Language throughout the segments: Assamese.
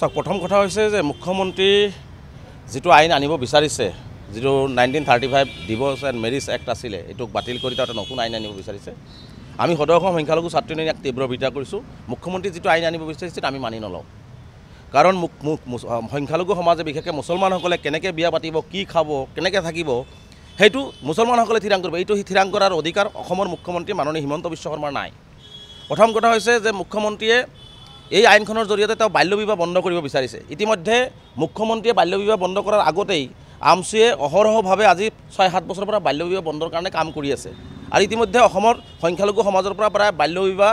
চাওক প্ৰথম কথা হৈছে যে মুখ্যমন্ত্ৰী যিটো আইন আনিব বিচাৰিছে যিটো nineteen thirty five divorce and marriage act আছিলে এইটোক বাতিল কৰি তাতে নতুন আইন আনিব বিচাৰিছে আমি সদৌ অসম সংখ্যালঘু ছাত্ৰী ইয়াক তীব্ৰ বিৰোধিতা কৰিছোঁ মুখ্যমন্ত্ৰী যিটো আইন আনিব বিচাৰিছে আমি মানি নলওঁ কাৰণ মোক মোক সংখ্যালঘু সমাজে বিশেষকৈ মুছলমানসকলে কেনেকৈ বিয়া পাতিব কি খাব কেনেকৈ থাকিব সেইটো মুছলমানসকলে থিৰাং কৰিব এইটো থিৰাং কৰাৰ অধিকাৰ অসমৰ মুখ্যমন্ত্ৰী মাননীয় হিমন্ত বিশ্ব শৰ্মাৰ নাই প্ৰথম কথা হৈছে যে মুখ্যমন্ত্ৰীয়ে এই আইনখনৰ জৰিয়তে তেওঁ বাল্যবিবাহ বন্ধ কৰিব বিচাৰিছে ইতিমধ্যে মুখ্যমন্ত্ৰীয়ে বাল্যবিবাহ বন্ধ কৰাৰ আগতেই আমচুৱে অহৰহভাৱে আজি ছয় সাত বছৰৰ পৰা বাল্যবিবাহ বন্ধৰ কাৰণে কাম কৰি আছে আৰু ইতিমধ্যে অসমৰ সংখ্যালঘু সমাজৰ পৰা প্ৰায় বাল্যবিবাহ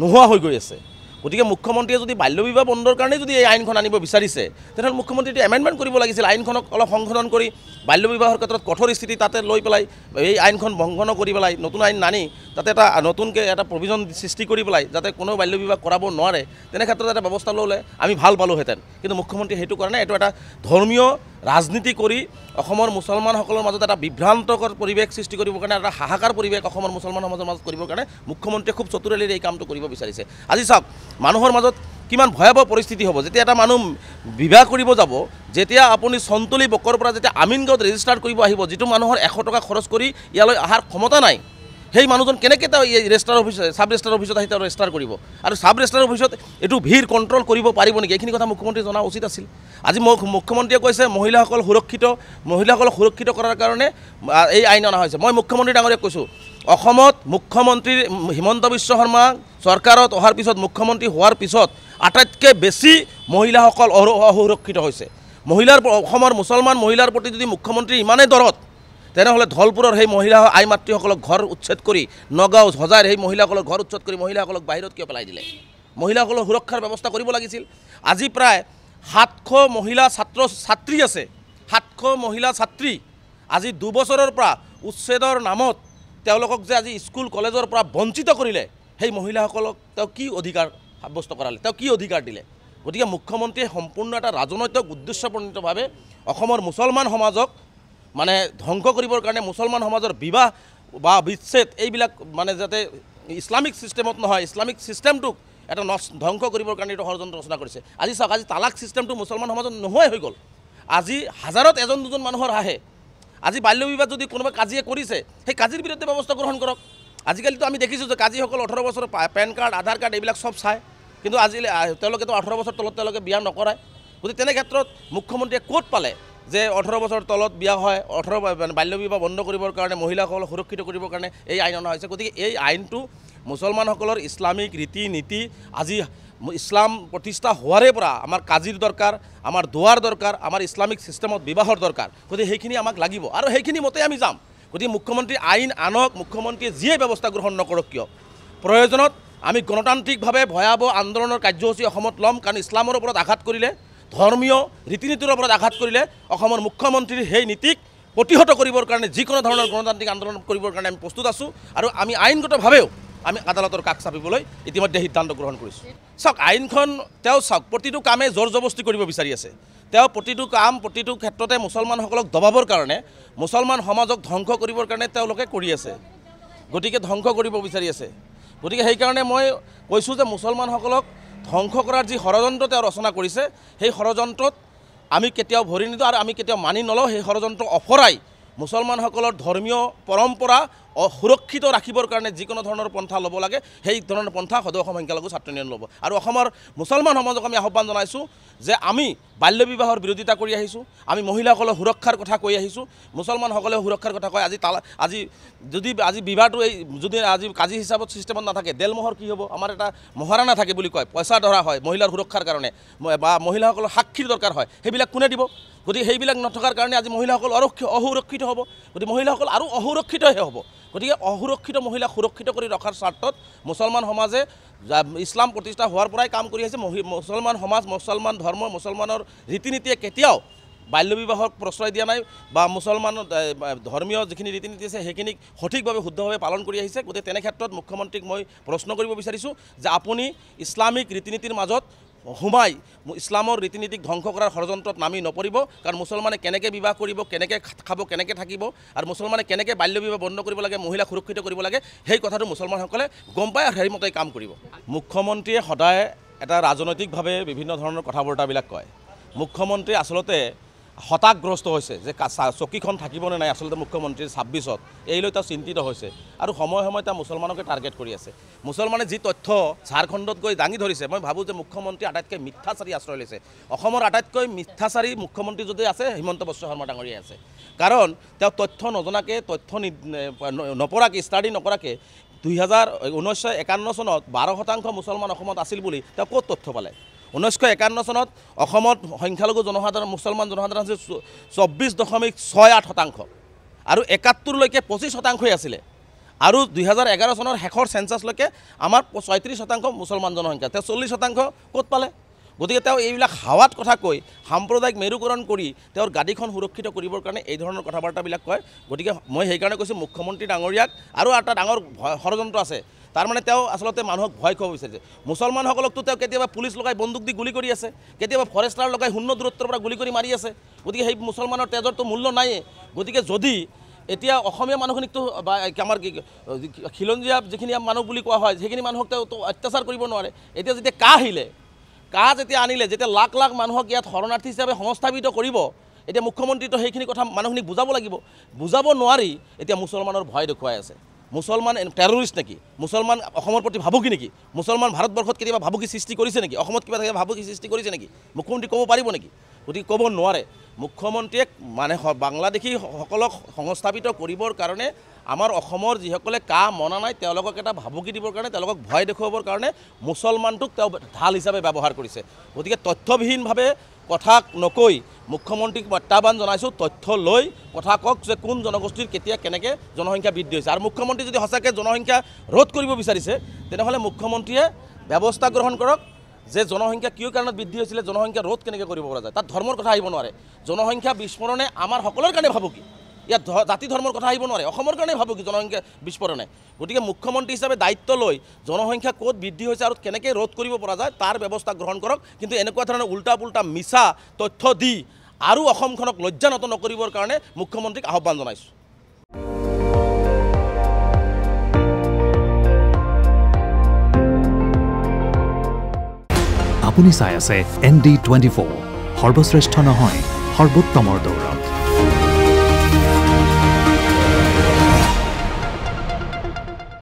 নোহোৱা হৈ গৈ আছে গতিকে মুখ্যমন্ত্ৰীয়ে যদি বাল্যবিবাহ বন্ধৰ কাৰণেই যদি এই আইনখন আনিব বিচাৰিছে তেনেহ'লে মুখ্যমন্ত্ৰীটো এমেণ্ডমেণ্ট কৰিব লাগিছিল আইনখনক অলপ সংশোধন কৰি বাল্যবিবাহৰ ক্ষেত্ৰত কঠোৰ স্থিতি তাতে লৈ পেলাই এই আইনখন ভংগ নকৰি পেলাই নতুন আইন নানি তাতে এটা নতুনকৈ এটা প্ৰভিজন সৃষ্টি কৰি পেলাই যাতে কোনো বাল্যবিবাহ কৰাব নোৱাৰে তেনে ক্ষেত্ৰত এটা ব্যৱস্থা ল'লে আমি ভাল পালোঁহেঁতেন কিন্তু মুখ্যমন্ত্ৰীয়ে সেইটো কাৰণে এইটো এটা ধৰ্মীয় ৰাজনীতি কৰি অসমৰ মুছলমানসকলৰ মাজত এটা বিভ্ৰান্তকৰ পৰিৱেশ সৃষ্টি কৰিবৰ কাৰণে এটা হাহাকাৰ পৰিৱেশ অসমৰ মুছলমান সমাজৰ মাজত কৰিবৰ কাৰণে মুখ্যমন্ত্ৰীয়ে খুব চতুৰালিৰে এই কামটো কৰিব বিচাৰিছে আজি চাওক মানুহৰ মাজত কিমান ভয়াৱহ পৰিস্থিতি হ'ব যেতিয়া এটা মানুহ বিবাহ কৰিব যাব যেতিয়া আপুনি চন্তলি বকৰ পৰা যেতিয়া আমিনগাঁৱত ৰেজিষ্টাৰ কৰিব আহিব যিটো মানুহৰ এশ টকা খৰচ কৰি ইয়ালৈ অহাৰ ক্ষমতা নাই সেই মানুহজন কেনেকৈ তেওঁ এই ৰেজিষ্টাৰ অফিচ চাব ৰেজিষ্টাৰ অফিচত আহি তেওঁ ৰেজিষ্টাৰ কৰিব আৰু চাব ৰেজিষ্টাৰ অফিচত এইটো ভিৰ কণ্ট্ৰল কৰিব পাৰিব নেকি এইখিনি কথা মুখ্যমন্ত্ৰীয়ে জনা উচিত আছিল আজি মোক মুখ্যমন্ত্ৰীয়ে কৈছে মহিলাসকল সুৰক্ষিত মহিলাসকলক সুৰক্ষিত কৰাৰ কাৰণে এই আইন অনা হৈছে মই মুখ্যমন্ত্ৰী ডাঙৰীয়াক কৈছোঁ অসমত মুখ্যমন্ত্ৰী হিমন্ত বিশ্ব শৰ্মা চৰকাৰত অহাৰ পিছত মুখ্যমন্ত্ৰী হোৱাৰ পিছত আটাইতকৈ বেছি মহিলাসকল অসুৰক্ষিত হৈছে মহিলাৰ অসমৰ মুছলমান মহিলাৰ প্ৰতি যদি মুখ্যমন্ত্ৰী ইমানেই দৰত তেনেহ'লে ধলপুৰৰ সেই মহিলা আই মাতৃসকলক ঘৰ উচ্ছেদ কৰি নগাঁও হজাইৰ সেই মহিলাসকলক ঘৰ উচ্ছেদ কৰি মহিলাসকলক বাহিৰত কিয় পেলাই দিলে মহিলাসকলক সুৰক্ষাৰ ব্যৱস্থা কৰিব লাগিছিল আজি প্ৰায় সাতশ মহিলা ছাত্ৰ ছাত্ৰী আছে সাতশ মহিলা ছাত্ৰী আজি দুবছৰৰ পৰা উচ্ছেদৰ নামত তেওঁলোকক যে আজি স্কুল কলেজৰ পৰা বঞ্চিত কৰিলে সেই মহিলাসকলক তেওঁ কি অধিকাৰ সাব্যস্ত কৰালে তেওঁ কি অধিকাৰ দিলে গতিকে মুখ্যমন্ত্ৰীয়ে সম্পূৰ্ণ এটা ৰাজনৈতিক উদ্দেশ্যপ্ৰণীতভাৱে অসমৰ মুছলমান সমাজক মানে ধ্বংস কৰিবৰ কাৰণে মুছলমান সমাজৰ বিবাহ বা বিচ্ছেদ এইবিলাক মানে যাতে ইছলামিক ছিষ্টেমত নহয় ইছলামিক ছিষ্টেমটোক এটা নষ্ট ধ্বংস কৰিবৰ কাৰণে এইটো ষড়যন্ত্ৰ ৰচনা কৰিছে আজি চাওক আজি তালাক ছিষ্টেমটো মুছলমান সমাজত নোহোৱাই হৈ গ'ল আজি হাজাৰত এজন দুজন মানুহৰ আহে আজি বাল্য বিবাহ যদি কোনোবাই কাজিয়ে কৰিছে সেই কাজিৰ বিৰুদ্ধে ব্যৱস্থা গ্ৰহণ কৰক আজিকালিতো আমি দেখিছোঁ যে কাজিসকল ওঠৰ বছৰ পেন কাৰ্ড আধাৰ কাৰ্ড এইবিলাক চব চায় কিন্তু আজিলৈ তেওঁলোকেতো ওঠৰ বছৰ তলত তেওঁলোকে বিয়া নকৰায় গতিকে তেনে ক্ষেত্ৰত মুখ্যমন্ত্ৰীয়ে ক'ত পালে যে ওঠৰ বছৰ তলত বিয়া হয় ওঠৰ মানে বাল্যবিবাহ বন্ধ কৰিবৰ কাৰণে মহিলাসকল সুৰক্ষিত কৰিবৰ কাৰণে এই আইন অনা হৈছে গতিকে এই আইনটো মুছলমানসকলৰ ইছলামিক ৰীতি নীতি আজি ইছলাম প্ৰতিষ্ঠা হোৱাৰে পৰা আমাৰ কাজিৰ দৰকাৰ আমাৰ দুৱাৰ দৰকাৰ আমাৰ ইছলামিক ছিষ্টেমত বিবাহৰ দৰকাৰ গতিকে সেইখিনি আমাক লাগিব আৰু সেইখিনি মতে আমি যাম গতিকে মুখ্যমন্ত্ৰী আইন আনক মুখ্যমন্ত্ৰীয়ে যিয়ে ব্যৱস্থা গ্ৰহণ নকৰক কিয় প্ৰয়োজনত আমি গণতান্ত্ৰিকভাৱে ভয়াৱহ আন্দোলনৰ কাৰ্যসূচী অসমত ল'ম কাৰণ ইছলামৰ ওপৰত আঘাত কৰিলে ধৰ্মীয় ৰীতি নীতিৰ ওপৰত আঘাত কৰিলে অসমৰ মুখ্যমন্ত্ৰীৰ সেই নীতিক প্ৰতিহত কৰিবৰ কাৰণে যিকোনো ধৰণৰ গণতান্ত্ৰিক আন্দোলন কৰিবৰ কাৰণে আমি প্ৰস্তুত আছোঁ আৰু আমি আইনগতভাৱেও আমি আদালতৰ কাষ চাপিবলৈ ইতিমধ্যে সিদ্ধান্ত গ্ৰহণ কৰিছোঁ চাওক আইনখন তেওঁ চাওক প্ৰতিটো কামেই জৰ জবস্তি কৰিব বিচাৰি আছে তেওঁ প্ৰতিটো কাম প্ৰতিটো ক্ষেত্ৰতে মুছলমানসকলক দবাবৰ কাৰণে মুছলমান সমাজক ধ্বংস কৰিবৰ কাৰণে তেওঁলোকে কৰি আছে গতিকে ধ্বংস কৰিব বিচাৰি আছে গতিকে সেইকাৰণে মই কৈছোঁ যে মুছলমানসকলক ধ্বংস কৰাৰ যি ষড়যন্ত্ৰ তেওঁ ৰচনা কৰিছে সেই ষড়যন্ত্ৰত আমি কেতিয়াও ভৰি নিদিওঁ আৰু আমি কেতিয়াও মানি নলওঁ সেই ষড়যন্ত্ৰ অফৰাই মুছলমানসকলৰ ধৰ্মীয় পৰম্পৰা অসুৰক্ষিত ৰাখিবৰ কাৰণে যিকোনো ধৰণৰ পন্থা ল'ব লাগে সেই ধৰণৰ পন্থা সদৌ অসম সংখ্যালঘু ছাত্ৰ ইউনিয়ন ল'ব আৰু অসমৰ মুছলমান সমাজক আমি আহ্বান জনাইছোঁ যে আমি বাল্য বিবাহৰ বিৰোধিতা কৰি আহিছোঁ আমি মহিলাসকলৰ সুৰক্ষাৰ কথা কৈ আহিছোঁ মুছলমানসকলেও সুৰক্ষাৰ কথা কয় আজি তালা আজি যদি আজি বিবাহটো এই যদি আজি কাজি হিচাপত ছিষ্টেমত নাথাকে দেলমহৰ কি হ'ব আমাৰ এটা মহাৰা নাথাকে বুলি কয় পইচা ধৰা হয় মহিলাৰ সুৰক্ষাৰ কাৰণে বা মহিলাসকলৰ সাক্ষীৰ দৰকাৰ হয় সেইবিলাক কোনে দিব গতিকে সেইবিলাক নথকাৰ কাৰণে আজি মহিলাসকল অৰক্ষিত অসুৰক্ষিত হ'ব গতিকে মহিলাসকল আৰু অসুৰক্ষিতহে হ'ব গতিকে অসুৰক্ষিত মহিলাক সুৰক্ষিত কৰি ৰখাৰ স্বাৰ্থত মুছলমান সমাজে ইছলাম প্ৰতিষ্ঠা হোৱাৰ পৰাই কাম কৰি আহিছে মুছলমান সমাজ মুছলমান ধৰ্ম মুছলমানৰ ৰীতি নীতিয়ে কেতিয়াও বাল্য বিবাহক প্ৰশ্ৰয় দিয়া নাই বা মুছলমান ধৰ্মীয় যিখিনি ৰীতি নীতি আছে সেইখিনিক সঠিকভাৱে শুদ্ধভাৱে পালন কৰি আহিছে গতিকে তেনে ক্ষেত্ৰত মুখ্যমন্ত্ৰীক মই প্ৰশ্ন কৰিব বিচাৰিছোঁ যে আপুনি ইছলামিক ৰীতি নীতিৰ মাজত সোমাই ইছলামৰ ৰীতি নীতিক ধ্বংস কৰাৰ ষড়যন্ত্ৰত নামি নপৰিব কাৰণ মুছলমানে কেনেকৈ বিবাহ কৰিব কেনেকৈ খাব কেনেকৈ থাকিব আৰু মুছলমানে কেনেকৈ বাল্য বিবাহ বন্ধ কৰিব লাগে মহিলাক সুৰক্ষিত কৰিব লাগে সেই কথাটো মুছলমানসকলে গম পায় আৰু সেইমতে কাম কৰিব মুখ্যমন্ত্ৰীয়ে সদায় এটা ৰাজনৈতিকভাৱে বিভিন্ন ধৰণৰ কথা বাৰ্তাবিলাক কয় মুখ্যমন্ত্ৰী আচলতে হতাশগ্ৰস্ত হৈছে যে চকীখন থাকিবনে নাই আচলতে মুখ্যমন্ত্ৰী ছাব্বিছত এই লৈ তেওঁ চিন্তিত হৈছে আৰু সময়ে সময়ে তেওঁ মুছলমানকে টাৰ্গেট কৰি আছে মুছলমানে যি তথ্য ঝাৰখণ্ডত গৈ দাঙি ধৰিছে মই ভাবোঁ যে মুখ্যমন্ত্ৰী আটাইতকৈ মিথ্যাচাৰী আশ্ৰয় লৈছে অসমৰ আটাইতকৈ মিথ্যাচাৰী মুখ্যমন্ত্ৰী যদি আছে হিমন্ত বিশ্ব শৰ্মা ডাঙৰীয়াই আছে কাৰণ তেওঁ তথ্য নজনাকৈ তথ্য নপৰাকৈ ষ্টাডি নকৰাকৈ দুহেজাৰ ঊনৈছশ একান্ন চনত বাৰ শতাংশ মুছলমান অসমত আছিল বুলি তেওঁ ক'ত তথ্য পালে ঊনৈছশ একান্ন চনত অসমত সংখ্যালঘু জনসাধাৰণ মুছলমান জনসাধাৰণ আছিল চৌব্বিছ দশমিক ছয় আঠ শতাংশ আৰু একাত্তৰলৈকে পঁচিছ শতাংশই আছিলে আৰু দুহেজাৰ এঘাৰ চনৰ শেষৰ চেঞ্চাছলৈকে আমাৰ ছয়ত্ৰিছ শতাংশ মুছলমান জনসংখ্যা তেওঁ চল্লিছ শতাংশ ক'ত পালে গতিকে তেওঁ এইবিলাক হাৱাত কথা কৈ সাম্প্ৰদায়িক মেৰুকৰণ কৰি তেওঁৰ গাড়ীখন সুৰক্ষিত কৰিবৰ কাৰণে এই ধৰণৰ কথা বাৰ্তাবিলাক কয় গতিকে মই সেইকাৰণে কৈছোঁ মুখ্যমন্ত্ৰী ডাঙৰীয়াক আৰু এটা ডাঙৰ ষড়যন্ত্ৰ আছে তাৰমানে তেওঁ আচলতে মানুহক ভয় খুৱাব বিচাৰিছে মুছলমানসকলকতো তেওঁ কেতিয়াবা পুলিচ লগাই বন্দুক দি গুলি কৰি আছে কেতিয়াবা ফৰেষ্টাৰ লগাই শূন্য দূৰত্বৰ পৰা গুলি কৰি মাৰি আছে গতিকে সেই মুছলমানৰ তেজৰটো মূল্য নায়েই গতিকে যদি এতিয়া অসমীয়া মানুহখিনিকতো বা আমাৰ কি খিলঞ্জীয়া যিখিনি মানুহ বুলি কোৱা হয় সেইখিনি মানুহক তেওঁ অত্যাচাৰ কৰিব নোৱাৰে এতিয়া যেতিয়া কাহ আহিলে কাহ যেতিয়া আনিলে যেতিয়া লাখ লাখ মানুহক ইয়াত শৰণাৰ্থী হিচাপে সংস্থাপিত কৰিব এতিয়া মুখ্যমন্ত্ৰীটো সেইখিনি কথা মানুহখিনিক বুজাব লাগিব বুজাব নোৱাৰি এতিয়া মুছলমানৰ ভয় দেখুৱাই আছে মুছলমান টেৰৰিষ্ট নেকি মুছলমান অসমৰ প্ৰতি ভাবুকি নেকি মুছলমান ভাৰতবৰ্ষত কেতিয়াবা ভাবুকি সৃষ্টি কৰিছে নেকি অসমত কিবা থাকে ভাবুকি সৃষ্টি কৰিছে নেকি মুখ্যমন্ত্ৰী ক'ব পাৰিব নেকি গতিকে ক'ব নোৱাৰে মুখ্যমন্ত্ৰীয়ে মানে বাংলাদেশীসকলক সংস্থাপিত কৰিবৰ কাৰণে আমাৰ অসমৰ যিসকলে কা মনা নাই তেওঁলোকক এটা ভাবুকি দিবৰ কাৰণে তেওঁলোকক ভয় দেখুৱাবৰ কাৰণে মুছলমানটোক তেওঁ ঢাল হিচাপে ব্যৱহাৰ কৰিছে গতিকে তথ্যবিহীনভাৱে কথা নকৈ মুখ্যমন্ত্ৰীক প্ৰত্যাহ্বান জনাইছোঁ তথ্য লৈ কথা কওক যে কোন জনগোষ্ঠীৰ কেতিয়া কেনেকৈ জনসংখ্যা বৃদ্ধি হৈছে আৰু মুখ্যমন্ত্ৰী যদি সঁচাকৈ জনসংখ্যা ৰোধ কৰিব বিচাৰিছে তেনেহ'লে মুখ্যমন্ত্ৰীয়ে ব্যৱস্থা গ্ৰহণ কৰক যে জনসংখ্যা কিয় কাৰণত বৃদ্ধি হৈছিলে জনসংখ্যা ৰোধ কেনেকৈ কৰিব পৰা যায় তাত ধৰ্মৰ কথা আহিব নোৱাৰে জনসংখ্যা বিস্ফোৰণে আমাৰ সকলোৰে কাৰণে ভাবুকি ইয়াত জাতি ধৰ্মৰ কথা আহিব নোৱাৰে অসমৰ কাৰণে ভাবোঁ কি জনসংখ্যা বিস্ফোৰণে গতিকে মুখ্যমন্ত্ৰী হিচাপে দায়িত্ব লৈ জনসংখ্যা ক'ত বৃদ্ধি হৈছে আৰু কেনেকৈ ৰোধ কৰিব পৰা যায় তাৰ ব্যৱস্থা গ্ৰহণ কৰক কিন্তু এনেকুৱা ধৰণৰ উল্টা পুল্টা মিছা তথ্য দি আৰু অসমখনক লজ্জানত নকৰিবৰ কাৰণে মুখ্যমন্ত্ৰীক আহ্বান জনাইছোঁ আপুনি চাই আছে এন ডি টুৱেণ্টি ফ'ৰ সৰ্বশ্ৰেষ্ঠ নহয় সৰ্বোত্তমৰ দৌৰত